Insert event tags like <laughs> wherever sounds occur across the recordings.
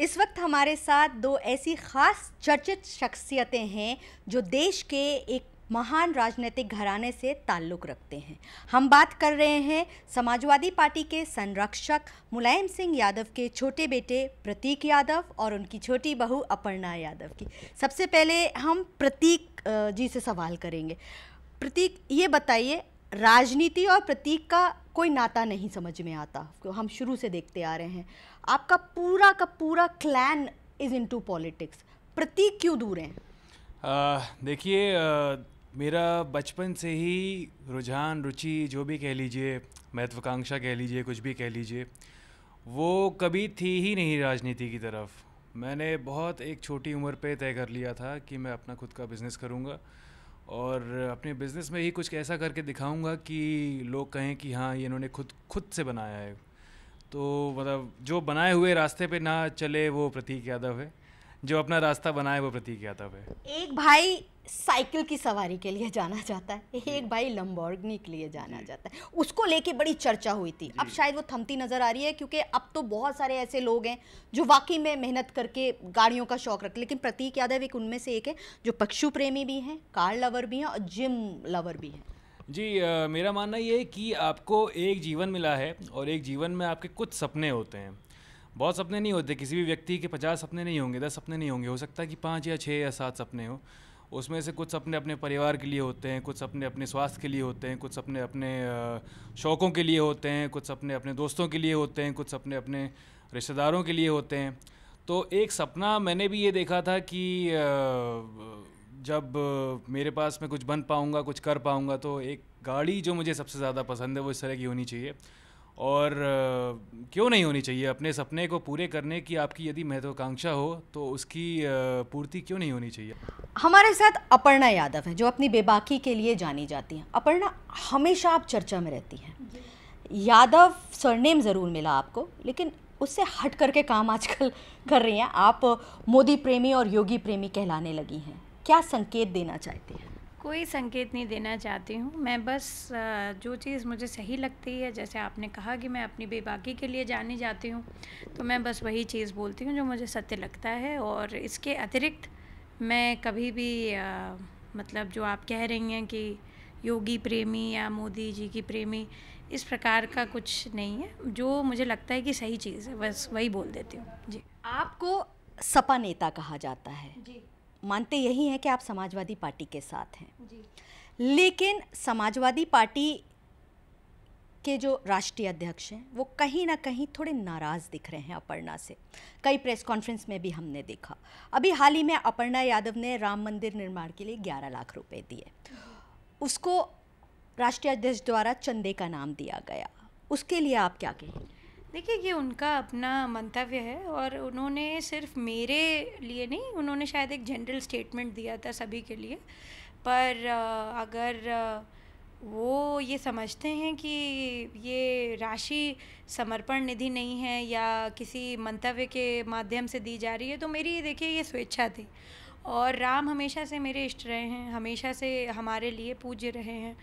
इस वक्त हमारे साथ दो ऐसी खास चर्चित शख्सियतें हैं जो देश के एक महान राजनीतिक घराने से ताल्लुक़ रखते हैं हम बात कर रहे हैं समाजवादी पार्टी के संरक्षक मुलायम सिंह यादव के छोटे बेटे प्रतीक यादव और उनकी छोटी बहू अपर्णा यादव की सबसे पहले हम प्रतीक जी से सवाल करेंगे प्रतीक ये बताइए राजनीति और प्रतीक का कोई नाता नहीं समझ में आता हम शुरू से देखते आ रहे हैं आपका पूरा का पूरा क्लैन इज़ इन टू पॉलिटिक्स प्रतीक क्यों दूर हैं देखिए मेरा बचपन से ही रुझान रुचि जो भी कह लीजिए महत्वाकांक्षा कह लीजिए कुछ भी कह लीजिए वो कभी थी ही नहीं राजनीति की तरफ मैंने बहुत एक छोटी उम्र पे तय कर लिया था कि मैं अपना खुद का बिज़नेस करूँगा और अपने बिज़नेस में ही कुछ ऐसा करके दिखाऊँगा कि लोग कहें कि हाँ ये इन्होंने खुद खुद से बनाया है तो मतलब जो बनाए हुए रास्ते पे ना चले वो प्रतीक यादव है जो अपना रास्ता बनाए वो प्रतीक यादव है एक भाई साइकिल की सवारी के लिए जाना जाता है एक भाई लंबोर्गनी के लिए जाना जाता है उसको लेके बड़ी चर्चा हुई थी अब शायद वो थमती नज़र आ रही है क्योंकि अब तो बहुत सारे ऐसे लोग हैं जो वाकई में मेहनत करके गाड़ियों का शौक रखते लेकिन प्रतीक यादव एक उनमें से एक है जो पक्षु प्रेमी भी हैं कार लवर भी हैं और जिम लवर भी हैं जी आ, मेरा मानना ये है कि आपको एक जीवन मिला है और एक जीवन में आपके कुछ सपने होते हैं बहुत सपने नहीं होते किसी भी व्यक्ति के पचास सपने नहीं होंगे दस सपने नहीं होंगे हो सकता है कि पाँच या छः या सात सपने हो उसमें से कुछ सपने अपने परिवार के लिए होते हैं कुछ सपने अपने स्वास्थ्य के लिए होते हैं कुछ सपने अपने शौक़ों के लिए होते हैं कुछ सपने अपने दोस्तों के लिए होते हैं कुछ सपने अपने रिश्तेदारों के लिए होते हैं तो एक सपना मैंने भी ये देखा था कि जब मेरे पास मैं कुछ बन पाऊँगा कुछ कर पाऊँगा तो एक गाड़ी जो मुझे सबसे ज़्यादा पसंद है वो इस तरह की होनी चाहिए और क्यों नहीं होनी चाहिए अपने सपने को पूरे करने की आपकी यदि महत्वाकांक्षा हो तो उसकी पूर्ति क्यों नहीं होनी चाहिए हमारे साथ अपर्णा यादव हैं जो अपनी बेबाकी के लिए जानी जाती हैं अपर्णा हमेशा आप चर्चा में रहती हैं यादव सरनेम ज़रूर मिला आपको लेकिन उससे हट करके काम आजकल <laughs> कर रही हैं आप मोदी प्रेमी और योगी प्रेमी कहलाने लगी हैं क्या संकेत देना चाहते हैं कोई संकेत नहीं देना चाहती हूँ मैं बस जो चीज़ मुझे सही लगती है जैसे आपने कहा कि मैं अपनी बेबाकी के लिए जानी जाती हूँ तो मैं बस वही चीज़ बोलती हूँ जो मुझे सत्य लगता है और इसके अतिरिक्त मैं कभी भी आ, मतलब जो आप कह रही हैं कि योगी प्रेमी या मोदी जी की प्रेमी इस प्रकार का कुछ नहीं है जो मुझे लगता है कि सही चीज़ है बस वही बोल देती हूँ जी आपको सपा नेता कहा जाता है जी मानते यही हैं कि आप समाजवादी पार्टी के साथ हैं जी। लेकिन समाजवादी पार्टी के जो राष्ट्रीय अध्यक्ष हैं वो कहीं ना कहीं थोड़े नाराज़ दिख रहे हैं अपर्णा से कई प्रेस कॉन्फ्रेंस में भी हमने देखा अभी हाल ही में अपर्णा यादव ने राम मंदिर निर्माण के लिए 11 लाख रुपए दिए उसको राष्ट्रीय अध्यक्ष द्वारा चंदे का नाम दिया गया उसके लिए आप क्या कहेंगे देखिए ये उनका अपना मंतव्य है और उन्होंने सिर्फ मेरे लिए नहीं उन्होंने शायद एक जनरल स्टेटमेंट दिया था सभी के लिए पर अगर वो ये समझते हैं कि ये राशि समर्पण निधि नहीं है या किसी मंतव्य के माध्यम से दी जा रही है तो मेरी देखिए ये स्वेच्छा थी और राम हमेशा से मेरे इष्ट रहे हैं हमेशा से हमारे लिए पूज्य रहे हैं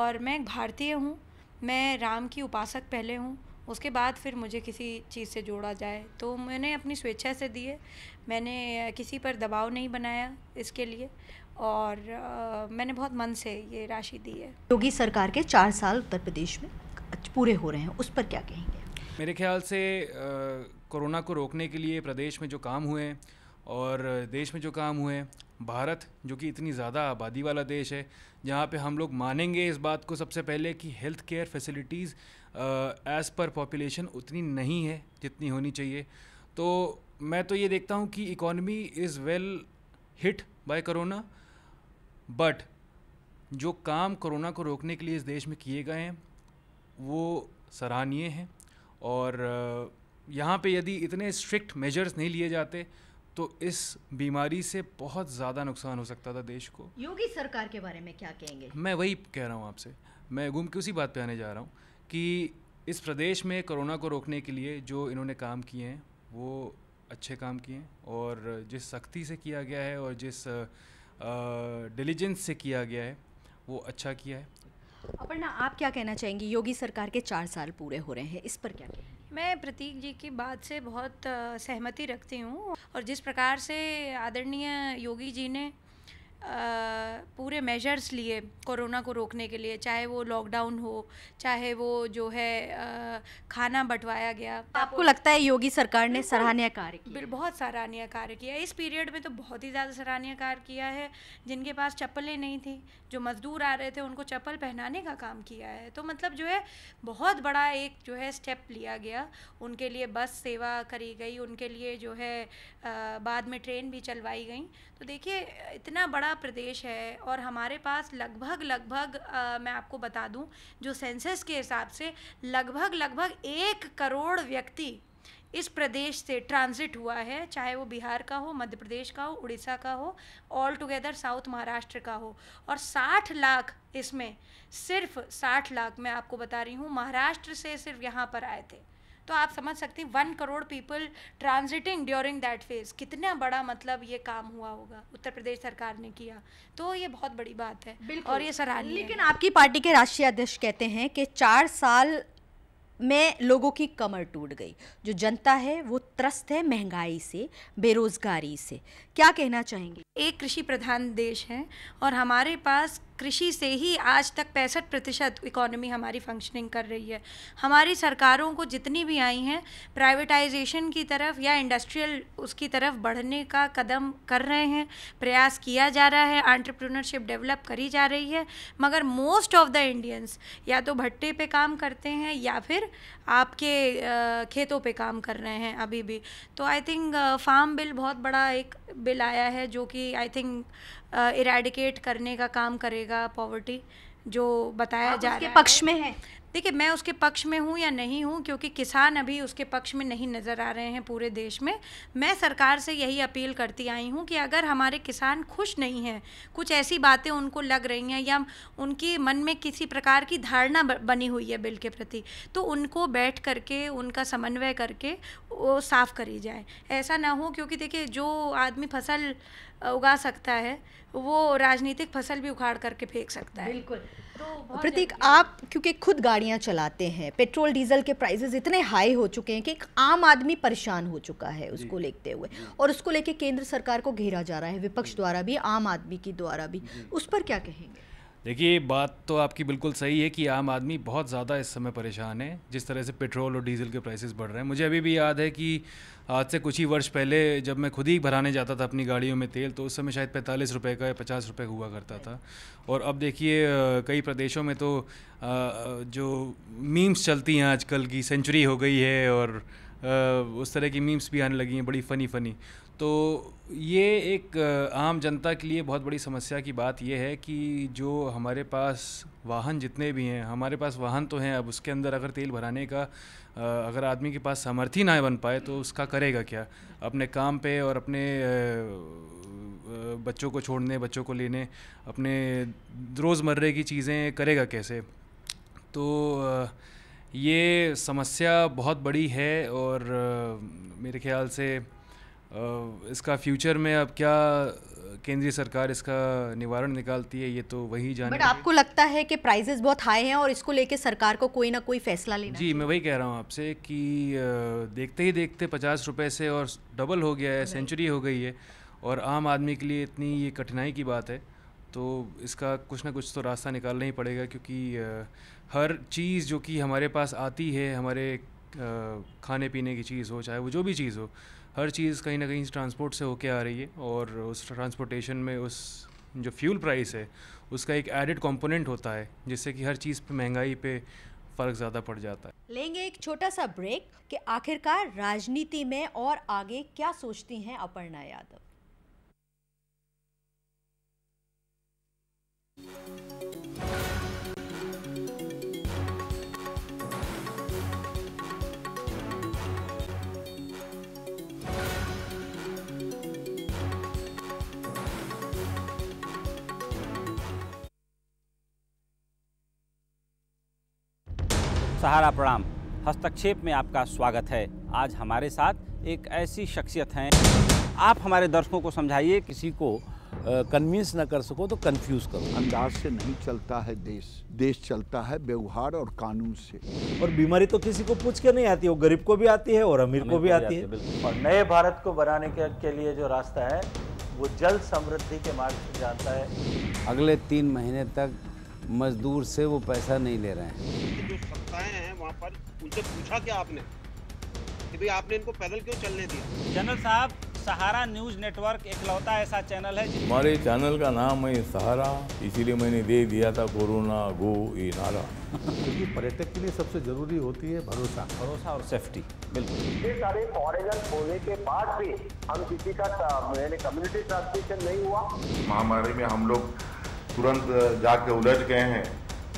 और मैं एक भारतीय हूँ मैं राम की उपासक पहले हूँ उसके बाद फिर मुझे किसी चीज़ से जोड़ा जाए तो मैंने अपनी स्वेच्छा से दिए मैंने किसी पर दबाव नहीं बनाया इसके लिए और आ, मैंने बहुत मन से ये राशि दी है योगी सरकार के चार साल उत्तर प्रदेश में पूरे हो रहे हैं उस पर क्या कहेंगे मेरे ख्याल से कोरोना को रोकने के लिए प्रदेश में जो काम हुए और देश में जो काम हुए भारत जो कि इतनी ज़्यादा आबादी वाला देश है जहाँ पे हम लोग मानेंगे इस बात को सबसे पहले कि health care facilities as per population उतनी नहीं है जितनी होनी चाहिए तो मैं तो ये देखता हूँ कि economy is well hit by corona but जो काम कोरोना को रोकने के लिए इस देश में किए गए हैं वो सराहनीय हैं और यहाँ पे यदि इतने स्ट्रिक्ट मेजर्स नहीं लिए जाते तो इस बीमारी से बहुत ज़्यादा नुकसान हो सकता था देश को योगी सरकार के बारे में क्या कहेंगे मैं वही कह रहा हूँ आपसे मैं घूम के उसी बात पे आने जा रहा हूँ कि इस प्रदेश में कोरोना को रोकने के लिए जो इन्होंने काम किए हैं वो अच्छे काम किए हैं और जिस सख्ती से किया गया है और जिस डिलीजेंस से किया गया है वो अच्छा किया है अपर्णा आप क्या कहना चाहेंगी योगी सरकार के चार साल पूरे हो रहे हैं इस पर क्या कहें मैं प्रतीक जी की बात से बहुत सहमति रखती हूँ और जिस प्रकार से आदरणीय योगी जी ने पूरे मेजर्स लिए कोरोना को रोकने के लिए चाहे वो लॉकडाउन हो चाहे वो जो है खाना बंटवाया गया तो आपको लगता है योगी सरकार ने सराहनीय कार्य किया बहुत सराहनीय कार्य किया इस पीरियड में तो बहुत ही ज़्यादा सराहनीय कार्य किया है जिनके पास चप्पलें नहीं थी जो मज़दूर आ रहे थे उनको चप्पल पहनाने का काम किया है तो मतलब जो है बहुत बड़ा एक जो है स्टेप लिया गया उनके लिए बस सेवा करी गई उनके लिए जो है बाद में ट्रेन भी चलवाई गई तो देखिए इतना बड़ा बड़ा प्रदेश है और हमारे पास लगभग लगभग मैं आपको बता दूं जो सेंसस के हिसाब से लगभग लगभग एक करोड़ व्यक्ति इस प्रदेश से ट्रांजिट हुआ है चाहे वो बिहार का हो मध्य प्रदेश का हो उड़ीसा का हो ऑल टुगेदर साउथ महाराष्ट्र का हो और 60 लाख इसमें सिर्फ 60 लाख मैं आपको बता रही हूँ महाराष्ट्र से सिर्फ यहाँ पर आए थे तो आप समझ सकते हैं one crore people transiting during that phase कितना बड़ा मतलब ये काम हुआ होगा उत्तर प्रदेश सरकार ने किया तो ये बहुत बड़ी बात है और ये सराहनीय लेकिन आपकी पार्टी के राष्ट्रीय अध्यक्ष कहते हैं कि चार साल में लोगों की कमर टूट गई जो जनता है वो त्रस्त है महंगाई से बेरोजगारी से क्या कहना चाहेंगे एक कृषि प्रधान देश है और हमारे पास कृषि से ही आज तक पैंसठ प्रतिशत इकोनॉमी हमारी फंक्शनिंग कर रही है हमारी सरकारों को जितनी भी आई हैं प्राइवेटाइजेशन की तरफ या इंडस्ट्रियल उसकी तरफ बढ़ने का कदम कर रहे हैं प्रयास किया जा रहा है एंटरप्रेन्योरशिप डेवलप करी जा रही है मगर मोस्ट ऑफ द इंडियंस या तो भट्टे पे काम करते हैं या फिर आपके खेतों पे काम कर रहे हैं अभी भी तो आई थिंक फार्म बिल बहुत बड़ा एक बिल आया है जो कि आई थिंक इरेडिकेट करने का काम करेगा पॉवर्टी जो बताया जा रहा है पक्ष में है देखिए मैं उसके पक्ष में हूँ या नहीं हूँ क्योंकि किसान अभी उसके पक्ष में नहीं नज़र आ रहे हैं पूरे देश में मैं सरकार से यही अपील करती आई हूँ कि अगर हमारे किसान खुश नहीं हैं कुछ ऐसी बातें उनको लग रही हैं या उनके मन में किसी प्रकार की धारणा बनी हुई है बिल के प्रति तो उनको बैठ करके उनका समन्वय करके वो साफ़ करी जाए ऐसा ना हो क्योंकि देखिए जो आदमी फसल उगा सकता है वो राजनीतिक फसल भी उखाड़ करके फेंक सकता है बिल्कुल तो प्रतीक आप क्योंकि खुद गाड़ियां चलाते हैं पेट्रोल डीजल के प्राइसेस इतने हाई हो चुके हैं कि एक आम आदमी परेशान हो चुका है उसको लेते हुए और उसको लेके केंद्र सरकार को घेरा जा रहा है विपक्ष द्वारा भी आम आदमी की द्वारा भी उस पर क्या कहेंगे देखिए बात तो आपकी बिल्कुल सही है कि आम आदमी बहुत ज़्यादा इस समय परेशान है जिस तरह से पेट्रोल और डीजल के प्राइसेस बढ़ रहे हैं मुझे अभी भी याद है कि आज से कुछ ही वर्ष पहले जब मैं खुद ही भराने जाता था अपनी गाड़ियों में तेल तो उस समय शायद पैंतालीस रुपये का या पचास रुपये हुआ करता था और अब देखिए कई प्रदेशों में तो जो मीम्स चलती हैं आजकल की सेंचुरी हो गई है और उस तरह की मीम्स भी आने लगी हैं बड़ी फ़नी फ़नी तो ये एक आम जनता के लिए बहुत बड़ी समस्या की बात यह है कि जो हमारे पास वाहन जितने भी हैं हमारे पास वाहन तो हैं अब उसके अंदर अगर तेल भराने का अगर आदमी के पास सामर्थ्य ना बन पाए तो उसका करेगा क्या अपने काम पे और अपने बच्चों को छोड़ने बच्चों को लेने अपने रोज़मर्रे की चीज़ें करेगा कैसे तो ये समस्या बहुत बड़ी है और मेरे ख्याल से इसका फ्यूचर में अब क्या केंद्रीय सरकार इसका निवारण निकालती है ये तो वही जाने बट आपको लगता है कि प्राइजेस बहुत हाई हैं और इसको लेके सरकार को कोई ना कोई फैसला लेना जी मैं वही कह रहा हूँ आपसे कि देखते ही देखते पचास रुपये से और डबल हो गया है सेंचुरी हो गई है और आम आदमी के लिए इतनी ये कठिनाई की बात है तो इसका कुछ ना कुछ तो रास्ता निकालना ही पड़ेगा क्योंकि हर चीज़ जो कि हमारे पास आती है हमारे खाने पीने की चीज़ हो चाहे वो जो भी चीज़ हो हर चीज़ कहीं ना कहीं ट्रांसपोर्ट से होके आ रही है और उस ट्रांसपोर्टेशन में उस जो फ्यूल प्राइस है उसका एक एडिड कंपोनेंट होता है जिससे कि हर चीज़ पे महंगाई पे फ़र्क ज़्यादा पड़ जाता है लेंगे एक छोटा सा ब्रेक कि आखिरकार राजनीति में और आगे क्या सोचती हैं अपर्णा यादव सहारा प्रणाम हस्तक्षेप में आपका स्वागत है आज हमारे साथ एक ऐसी शख्सियत हैं आप हमारे दर्शकों को समझाइए किसी को कन्विंस न कर सको तो कंफ्यूज करो अंदाज से नहीं चलता है देश देश चलता है व्यवहार और कानून से और बीमारी तो किसी को पूछ के नहीं आती वो गरीब को भी आती है और अमीर को तो भी आती है और नए भारत को बनाने के, के लिए जो रास्ता है वो जल समृद्धि के मार्ग से जाता है अगले तीन महीने तक मजदूर से वो पैसा नहीं ले रहे हैं जो संस्थाएं हैं वहाँ पर उनसे पूछा क्या आपने कि भाई आपने इनको पैदल क्यों चलने दिया जनरल साहब सहारा न्यूज नेटवर्क इकलौता ऐसा चैनल है हमारे चैनल का नाम है सहारा इसीलिए मैंने दे दिया था कोरोना गो ये नारा क्योंकि पर्यटक के लिए सबसे जरूरी होती है भरोसा भरोसा और सेफ्टी बिल्कुल इतने सारे फॉरेनर होने के बाद भी हम किसी का कम्युनिटी ट्रांसमिशन नहीं हुआ महामारी में हम लोग तुरंत जाके उलझ गए हैं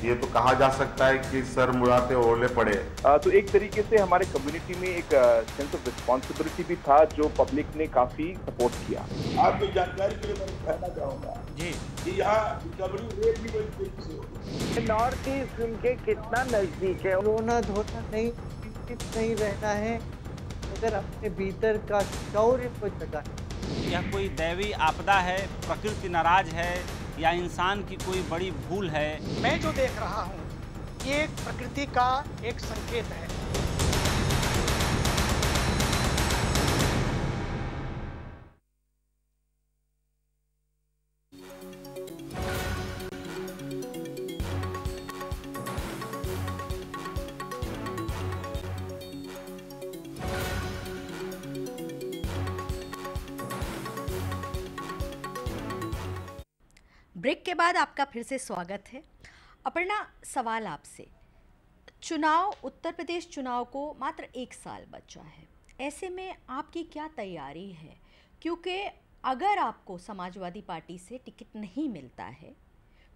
ये तो कहा जा सकता है कि सर मुड़ाते ओले पड़े आ, तो एक तरीके से हमारे कम्युनिटी में एक सेंस ऑफ रिस्पॉन्सिबिलिटी भी था जो पब्लिक ने काफी सपोर्ट किया आपको तो जानकारी के लिए मैं कहना चाहूंगा जी नॉर्थ ईस्ट उनके कितना नजदीक है रोना धोना नहीं चिंतित नहीं रहना है अगर अपने भीतर का शौर्य को जगा यह कोई दैवी आपदा है प्रकृति नाराज है या इंसान की कोई बड़ी भूल है मैं जो देख रहा हूँ ये प्रकृति का एक संकेत है बाद आपका फिर से स्वागत है अपर्णा सवाल आपसे चुनाव उत्तर प्रदेश चुनाव को मात्र एक साल बचा है ऐसे में आपकी क्या तैयारी है क्योंकि अगर आपको समाजवादी पार्टी से टिकट नहीं मिलता है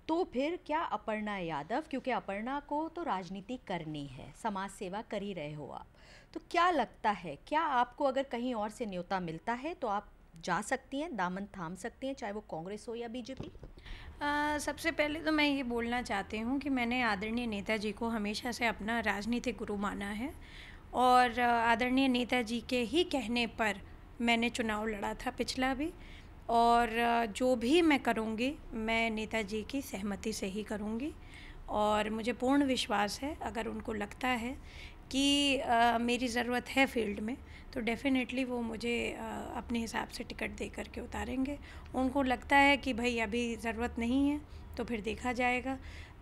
तो फिर क्या अपर्णा यादव क्योंकि अपर्णा को तो राजनीति करनी है समाज सेवा कर ही रहे हो आप तो क्या लगता है क्या आपको अगर कहीं और से न्योता मिलता है तो आप जा सकती हैं दामन थाम सकती हैं चाहे वो कांग्रेस हो या बीजेपी आ, सबसे पहले तो मैं ये बोलना चाहती हूँ कि मैंने आदरणीय नेताजी को हमेशा से अपना राजनीतिक गुरु माना है और आदरणीय नेताजी के ही कहने पर मैंने चुनाव लड़ा था पिछला भी और जो भी मैं करूँगी मैं नेताजी की सहमति से ही करूँगी और मुझे पूर्ण विश्वास है अगर उनको लगता है कि आ, मेरी ज़रूरत है फील्ड में तो डेफ़िनेटली वो मुझे अपने हिसाब से टिकट दे करके उतारेंगे उनको लगता है कि भाई अभी ज़रूरत नहीं है तो फिर देखा जाएगा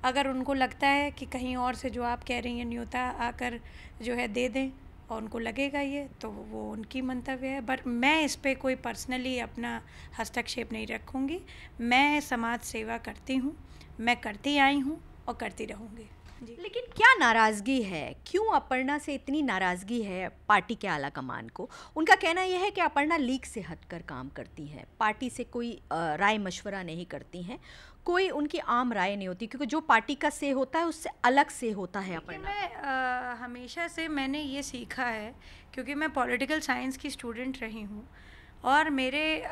अगर उनको लगता है कि कहीं और से जो आप कह रही हैं न्योता आकर जो है दे दें और उनको लगेगा ये तो वो उनकी मंतव्य है बट मैं इस पर कोई पर्सनली अपना हस्तक्षेप नहीं रखूँगी मैं समाज सेवा करती हूँ मैं करती आई हूँ और करती रहूँगी लेकिन क्या नाराज़गी है क्यों अपर्णा से इतनी नाराज़गी है पार्टी के आला कमान को उनका कहना यह है कि अपर्णा लीक से हटकर काम करती हैं पार्टी से कोई राय मशवरा नहीं करती हैं कोई उनकी आम राय नहीं होती क्योंकि जो पार्टी का से होता है उससे अलग से होता है अपर्णा मैं आ, हमेशा से मैंने ये सीखा है क्योंकि मैं पॉलिटिकल साइंस की स्टूडेंट रही हूँ और मेरे आ,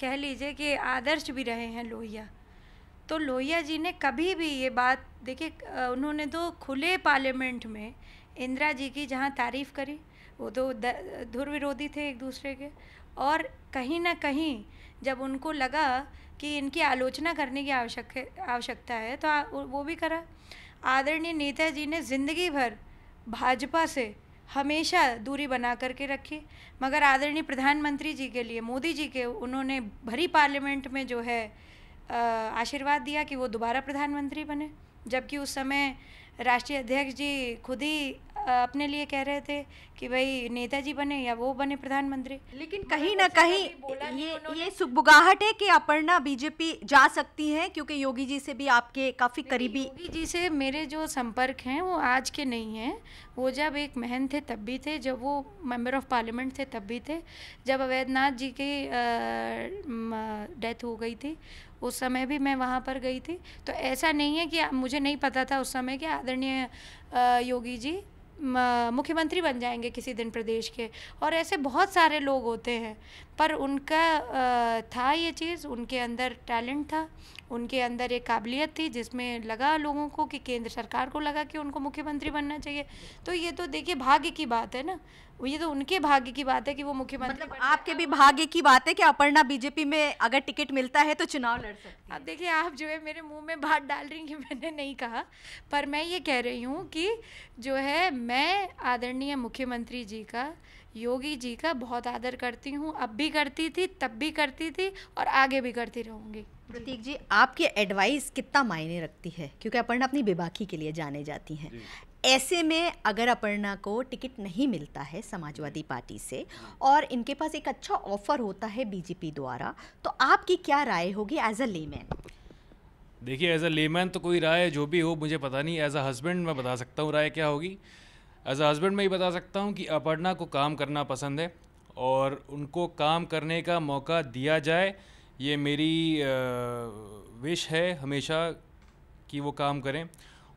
कह लीजिए कि आदर्श भी रहे हैं लोहिया तो लोहिया जी ने कभी भी ये बात देखिए उन्होंने तो खुले पार्लियामेंट में इंदिरा जी की जहाँ तारीफ़ करी वो तो धुर विरोधी थे एक दूसरे के और कहीं ना कहीं जब उनको लगा कि इनकी आलोचना करने की आवश्यक आवश्यकता है तो आ, वो भी करा आदरणीय नेताजी ने ज़िंदगी भर भाजपा से हमेशा दूरी बना करके रखी मगर आदरणीय प्रधानमंत्री जी के लिए मोदी जी के उन्होंने भरी पार्लियामेंट में जो है आशीर्वाद दिया कि वो दोबारा प्रधानमंत्री बने जबकि उस समय राष्ट्रीय अध्यक्ष जी खुद ही अपने लिए कह रहे थे कि भाई नेताजी बने या वो बने प्रधानमंत्री लेकिन कहीं ना कहीं ये ये सुखबुगाहट है कि अपर्णा बीजेपी जा सकती है क्योंकि योगी जी से भी आपके काफ़ी करीबी योगी जी से मेरे जो संपर्क हैं वो आज के नहीं हैं वो जब एक महन थे तब भी थे जब वो मेंबर ऑफ पार्लियामेंट थे तब भी थे जब अवैधनाथ जी की डेथ हो गई थी उस समय भी मैं वहाँ पर गई थी तो ऐसा नहीं है कि मुझे नहीं पता था उस समय कि आदरणीय योगी जी मुख्यमंत्री बन जाएंगे किसी दिन प्रदेश के और ऐसे बहुत सारे लोग होते हैं पर उनका था ये चीज़ उनके अंदर टैलेंट था उनके अंदर एक काबिलियत थी जिसमें लगा लोगों को कि केंद्र सरकार को लगा कि उनको मुख्यमंत्री बनना चाहिए तो ये तो देखिए भाग्य की बात है ना ये तो उनके भाग्य की बात है कि वो मुख्यमंत्री मतलब आपके भी भाग्य की बात है कि अपर्णा बीजेपी में अगर टिकट मिलता है तो चुनाव लड़ सकती अब देखिए आप जो है मेरे मुंह में भात डाल रही हैं मैंने नहीं कहा पर मैं ये कह रही हूँ कि जो है मैं आदरणीय मुख्यमंत्री जी का योगी जी का बहुत आदर करती हूँ अब भी करती थी तब भी करती थी और आगे भी करती रहूँगी प्रतीक जी आपकी एडवाइस कितना मायने रखती है क्योंकि अपर्णा अपनी बेबाकी के लिए जाने जाती हैं ऐसे में अगर अपर्णा को टिकट नहीं मिलता है समाजवादी पार्टी से और इनके पास एक अच्छा ऑफर होता है बीजेपी द्वारा तो आपकी क्या राय होगी एज अ लेमैन देखिए एज अ लेमैन तो कोई राय जो भी हो मुझे पता नहीं एज अ हस्बैंड मैं बता सकता हूँ राय क्या होगी एज अ हस्बैंड मैं ये बता सकता हूँ कि अपर्णा को काम करना पसंद है और उनको काम करने का मौका दिया जाए ये मेरी विश है हमेशा कि वो काम करें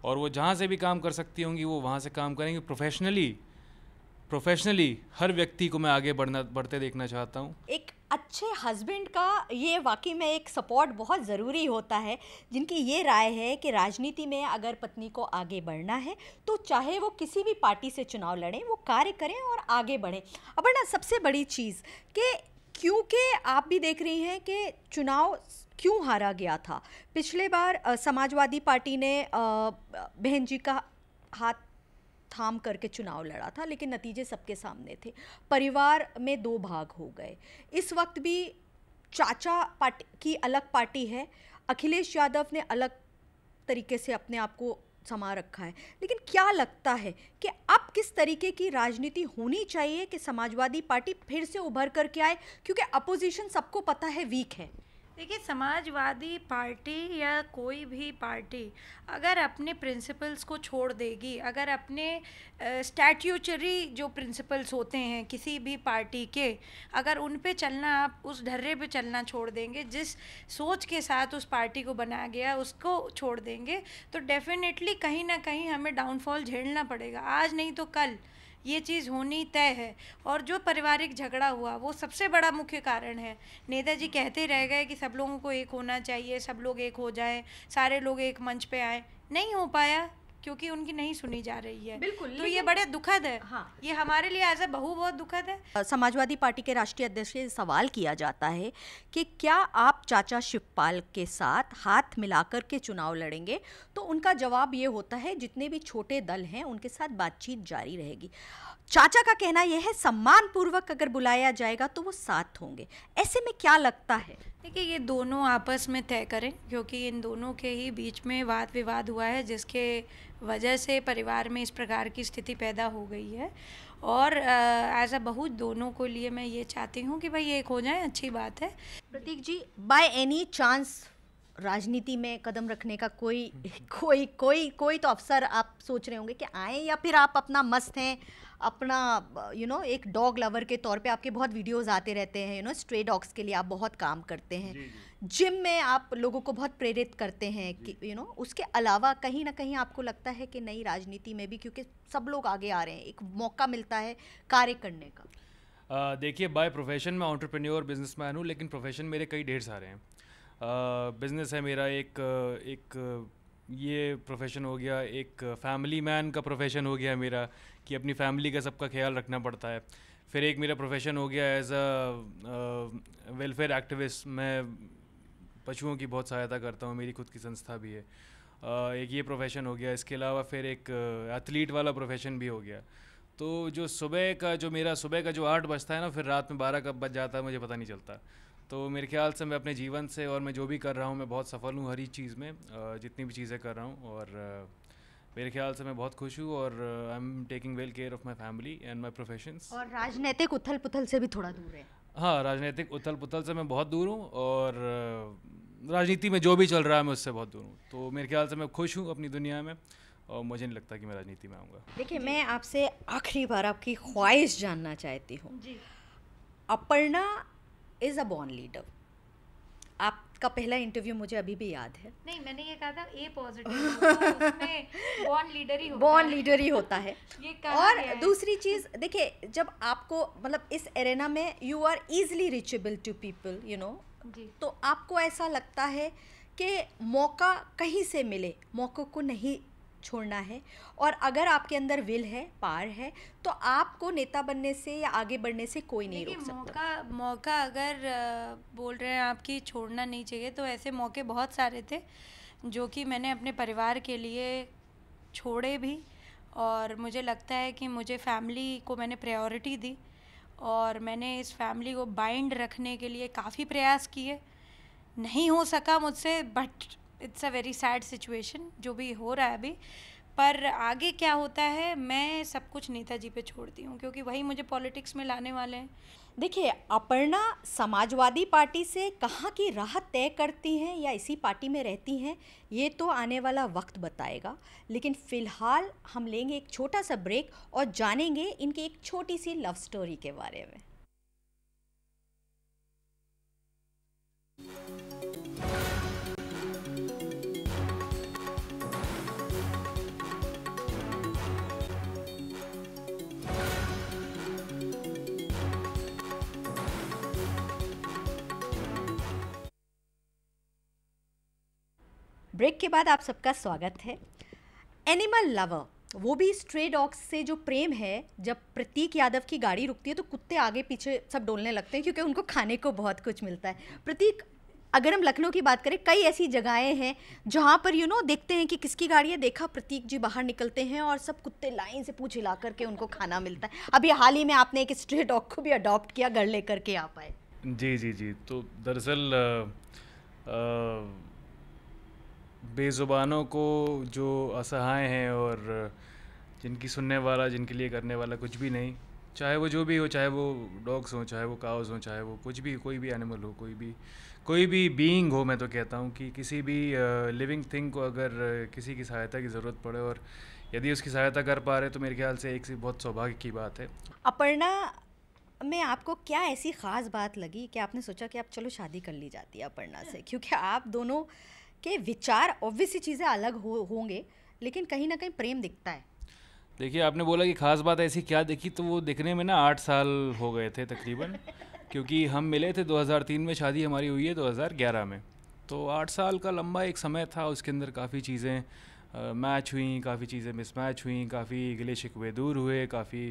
और वो जहाँ से भी काम कर सकती होंगी वो वहाँ से काम करेंगी प्रोफेशनली प्रोफेशनली हर व्यक्ति को मैं आगे बढ़ना बढ़ते देखना चाहता हूँ एक अच्छे हस्बैंड का ये वाकई में एक सपोर्ट बहुत ज़रूरी होता है जिनकी ये राय है कि राजनीति में अगर पत्नी को आगे बढ़ना है तो चाहे वो किसी भी पार्टी से चुनाव लड़ें वो कार्य करें और आगे बढ़ें ना सबसे बड़ी चीज़ कि क्योंकि आप भी देख रही हैं कि चुनाव क्यों हारा गया था पिछले बार समाजवादी पार्टी ने बहन जी का हाथ थाम करके चुनाव लड़ा था लेकिन नतीजे सबके सामने थे परिवार में दो भाग हो गए इस वक्त भी चाचा पार्टी की अलग पार्टी है अखिलेश यादव ने अलग तरीके से अपने आप को समा रखा है लेकिन क्या लगता है कि अब किस तरीके की राजनीति होनी चाहिए कि समाजवादी पार्टी फिर से उभर करके आए क्योंकि अपोजिशन सबको पता है वीक है देखिए समाजवादी पार्टी या कोई भी पार्टी अगर अपने प्रिंसिपल्स को छोड़ देगी अगर अपने स्टैट्यूचरी जो प्रिंसिपल्स होते हैं किसी भी पार्टी के अगर उन पे चलना आप उस ढर्रे पे चलना छोड़ देंगे जिस सोच के साथ उस पार्टी को बनाया गया उसको छोड़ देंगे तो डेफिनेटली कहीं ना कहीं हमें डाउनफॉल झेलना पड़ेगा आज नहीं तो कल ये चीज़ होनी तय है और जो पारिवारिक झगड़ा हुआ वो सबसे बड़ा मुख्य कारण है नेताजी कहते रह गए कि सब लोगों को एक होना चाहिए सब लोग एक हो जाएं सारे लोग एक मंच पे आए नहीं हो पाया क्योंकि उनकी नहीं सुनी जा रही है बिल्कुल तो ये बड़े दुखद है हाँ ये हमारे लिए एज ए बहु बहुत दुखद है समाजवादी पार्टी के राष्ट्रीय अध्यक्ष से सवाल किया जाता है कि क्या आप चाचा शिवपाल के साथ हाथ मिलाकर के चुनाव लड़ेंगे तो उनका जवाब ये होता है जितने भी छोटे दल हैं उनके साथ बातचीत जारी रहेगी चाचा का कहना यह है सम्मान पूर्वक अगर बुलाया जाएगा तो वो साथ होंगे ऐसे में क्या लगता है देखिए ये दोनों आपस में तय करें क्योंकि इन दोनों के ही बीच में वाद विवाद हुआ है जिसके वजह से परिवार में इस प्रकार की स्थिति पैदा हो गई है और एज अ बहुत दोनों को लिए मैं ये चाहती हूँ कि भाई एक हो जाए अच्छी बात है Prateek ji by any chance राजनीति में कदम रखने का कोई <laughs> कोई कोई कोई तो अवसर आप सोच रहे होंगे कि आए या फिर आप अपना मस्त हैं अपना यू you नो know, एक डॉग लवर के तौर पे आपके बहुत वीडियोस आते रहते हैं यू नो स्ट्रे डॉग्स के लिए आप बहुत काम करते हैं जिम में आप लोगों को बहुत प्रेरित करते हैं कि यू you नो know, उसके अलावा कहीं ना कहीं आपको लगता है कि नई राजनीति में भी क्योंकि सब लोग आगे आ रहे हैं एक मौका मिलता है कार्य करने का देखिए बाय प्रोफेशन मैं ऑन्टरप्रेन्योर मैन हूँ लेकिन प्रोफेशन मेरे कई ढेर सारे हैं बिजनेस है मेरा एक एक ये प्रोफेशन हो गया एक फैमिली मैन का प्रोफेशन हो गया मेरा कि अपनी फैमिली का सबका ख्याल रखना पड़ता है फिर एक मेरा प्रोफेशन हो गया एज अ वेलफेयर एक्टिविस्ट मैं पशुओं की बहुत सहायता करता हूँ मेरी खुद की संस्था भी है Uh, एक ये प्रोफेशन हो गया इसके अलावा फिर एक एथलीट uh, वाला प्रोफेशन भी हो गया तो जो सुबह का जो मेरा सुबह का जो आठ बजता है ना फिर रात में बारह कब बज जाता है मुझे पता नहीं चलता तो मेरे ख्याल से मैं अपने जीवन से और मैं जो भी कर रहा हूँ मैं बहुत सफल हूँ हर एक चीज़ में जितनी भी चीज़ें कर रहा हूँ और मेरे ख्याल से मैं बहुत खुश हूँ और I am taking well care of my family and my profession और राजनीतिक उथल पुथल से भी थोड़ा दूर है हाँ राजनीतिक उथल पुथल से मैं बहुत दूर हूँ और uh, राजनीति में जो भी चल रहा है मैं उससे बहुत दूर हूँ तो मेरे ख्याल से मैं खुश हूँ अपनी दुनिया में और मुझे नहीं लगता कि मैं राजनीति में आऊँगा देखिए मैं आपसे आखिरी बार आपकी ख्वाहिश जानना चाहती हूँ Aparna is a born leader आप का पहला इंटरव्यू मुझे अभी भी याद है नहीं मैंने ये कहा था ए पॉजिटिव बॉन्ड लीडर ही बॉर्न लीडर ही होता है <laughs> और दूसरी चीज़ देखिए जब आपको मतलब इस एरेना में you are easily reachable to people you know तो आपको ऐसा लगता है कि मौका कहीं से मिले मौक़ों को नहीं छोड़ना है और अगर आपके अंदर विल है पार है तो आपको नेता बनने से या आगे बढ़ने से कोई नहीं रोक सकता मौका मौका अगर बोल रहे हैं आपकी छोड़ना नहीं चाहिए तो ऐसे मौके बहुत सारे थे जो कि मैंने अपने परिवार के लिए छोड़े भी और मुझे लगता है कि मुझे फैमिली को मैंने प्रायोरिटी दी और मैंने इस फैमिली को बाइंड रखने के लिए काफ़ी प्रयास किए नहीं हो सका मुझसे but it's a very sad situation जो भी हो रहा है अभी पर आगे क्या होता है मैं सब कुछ नेताजी पे छोड़ती हूँ क्योंकि वही मुझे पॉलिटिक्स में लाने वाले हैं देखिए अपर्णा समाजवादी पार्टी से कहाँ की राह तय करती हैं या इसी पार्टी में रहती हैं ये तो आने वाला वक्त बताएगा लेकिन फ़िलहाल हम लेंगे एक छोटा सा ब्रेक और जानेंगे इनकी एक छोटी सी लव स्टोरी के बारे में ब्रेक के बाद आप सबका स्वागत है एनिमल लवर वो भी स्ट्रे डॉग्स से जो प्रेम है जब प्रतीक यादव की गाड़ी रुकती है तो कुत्ते आगे पीछे सब डोलने लगते हैं क्योंकि उनको खाने को बहुत कुछ मिलता है प्रतीक अगर हम लखनऊ की बात करें कई ऐसी जगहें हैं जहाँ पर यू नो देखते हैं कि किसकी गाड़ी है देखा प्रतीक जी बाहर निकलते हैं और सब कुत्ते लाइन से पूछ हिला करके उनको खाना मिलता है अभी हाल ही में आपने एक स्ट्रे डॉग को भी अडॉप्ट किया घर लेकर के आ पाए जी जी जी तो दरअसल बेज़ुबानों को जो असहाय हैं और जिनकी सुनने वाला जिनके लिए करने वाला कुछ भी नहीं चाहे वो जो भी हो चाहे वो डॉग्स हों चाहे वो काउस हों चाहे वो कुछ भी कोई भी एनिमल हो कोई भी कोई भी बीइंग हो मैं तो कहता हूँ कि किसी भी लिविंग थिंग को अगर किसी की सहायता की ज़रूरत पड़े और यदि उसकी सहायता कर पा रहे तो मेरे ख्याल से एक सी बहुत सौभाग्य की बात है अपर्णा में आपको क्या ऐसी ख़ास बात लगी कि आपने सोचा कि आप चलो शादी कर ली जाती है अपर्णा से <laughs> क्योंकि आप दोनों के विचार ऑब्वियसली चीज़ें अलग हो होंगे लेकिन कहीं ना कहीं प्रेम दिखता है देखिए आपने बोला कि ख़ास बात ऐसी क्या देखी तो वो दिखने में ना आठ साल हो गए थे तकरीबन <laughs> क्योंकि हम मिले थे 2003 में शादी हमारी हुई है 2011 में तो आठ साल का लंबा एक समय था उसके अंदर काफ़ी चीज़ें मैच हुई काफ़ी चीज़ें मिसमैच हुई काफ़ी गिले शिकवे दूर हुए काफ़ी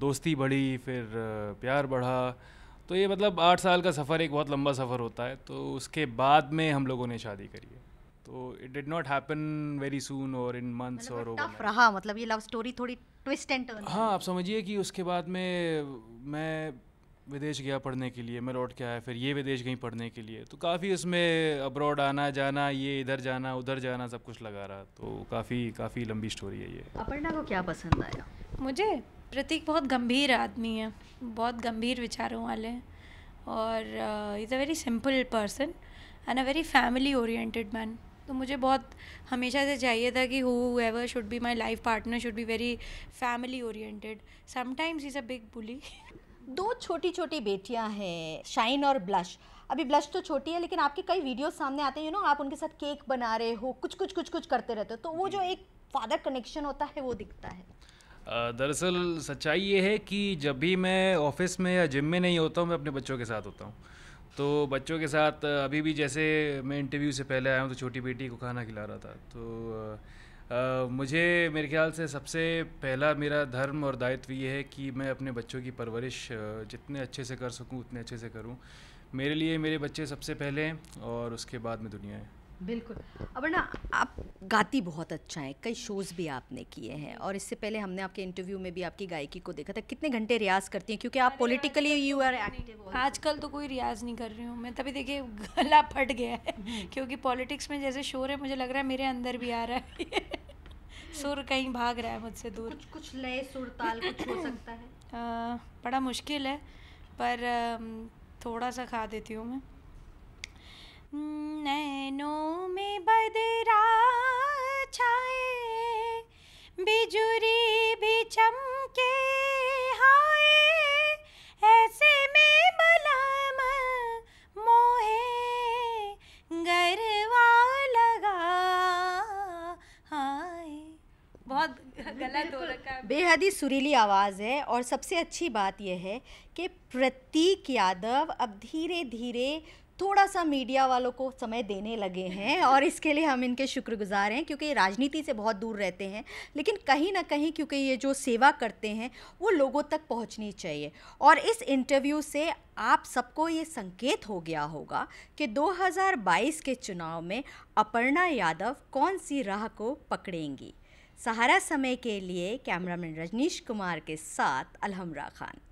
दोस्ती बढ़ी फिर प्यार बढ़ा तो ये मतलब आठ साल का सफ़र एक बहुत लंबा सफ़र होता है तो उसके बाद में हम लोगों ने शादी करी है तो it did not happen very soon और इन मंथ्स और टफ रहा मतलब ये लव स्टोरी थोड़ी ट्विस्ट एंड टर्न हाँ आप समझिए कि उसके बाद में मैं विदेश गया पढ़ने के लिए मैं लौट के आया फिर ये विदेश गई पढ़ने के लिए तो काफ़ी उसमें अब्रॉड आना जाना ये इधर जाना उधर जाना सब कुछ लगा रहा तो काफ़ी काफ़ी लंबी स्टोरी है ये अपर्णा को क्या पसंद आया मुझे प्रतीक बहुत गंभीर आदमी है बहुत गंभीर विचारों वाले हैं और is a very simple person and a very family oriented man तो मुझे बहुत हमेशा से चाहिए था कि whoever should be my life partner should be very family oriented sometimes is a big bully दो छोटी छोटी बेटियां हैं शाइन और ब्लश अभी ब्लश तो छोटी है लेकिन आपके कई वीडियो सामने आते हैं यू नो आप उनके साथ केक बना रहे हो कुछ कुछ कुछ कुछ करते रहते हो तो वो जो एक फादर कनेक्शन होता है वो दिखता है दरअसल सच्चाई ये है कि जब भी मैं ऑफिस में या जिम में नहीं होता हूँ मैं अपने बच्चों के साथ होता हूँ तो बच्चों के साथ अभी भी जैसे मैं इंटरव्यू से पहले आया हूँ तो छोटी बेटी को खाना खिला रहा था तो आ, मुझे मेरे ख्याल से सबसे पहला मेरा धर्म और दायित्व ये है कि मैं अपने बच्चों की परवरिश जितने अच्छे से कर सकूँ उतने अच्छे से करूँ मेरे लिए मेरे बच्चे सबसे पहले हैं और उसके बाद में दुनिया है बिल्कुल अब ना आप गाती बहुत अच्छा है कई शोज़ भी आपने किए हैं और इससे पहले हमने आपके इंटरव्यू में भी आपकी गायकी को देखा था कितने घंटे रियाज करती हैं क्योंकि आप पॉलिटिकली यू आर एक्टिव आजकल तो कोई रियाज नहीं कर रही हूँ मैं तभी देखिए गला फट गया है क्योंकि पॉलिटिक्स में जैसे शोर है मुझे लग रहा है मेरे अंदर भी आ रहा है सुर कहीं भाग रहा है मुझसे तो दूर कुछ कुछ लय सुर ताल कुछ हो सकता है बड़ा मुश्किल है पर थोड़ा सा खा देती हूँ मैं नैनों में बदरा छाए बिजुरी भी चमके हाय ऐसे में मलम मोहे गरवा लगा हाय बहुत गलत हो रखा है बेहद ही सुरीली आवाज़ है और सबसे अच्छी बात यह है कि प्रतीक यादव अब धीरे धीरे थोड़ा सा मीडिया वालों को समय देने लगे हैं और इसके लिए हम इनके शुक्रगुजार हैं क्योंकि राजनीति से बहुत दूर रहते हैं लेकिन कहीं ना कहीं क्योंकि ये जो सेवा करते हैं वो लोगों तक पहुंचनी चाहिए और इस इंटरव्यू से आप सबको ये संकेत हो गया होगा कि 2022 के चुनाव में अपर्णा यादव कौन सी राह को पकड़ेंगी सहारा समय के लिए कैमरामैन रजनीश कुमार के साथ अलहमरा खान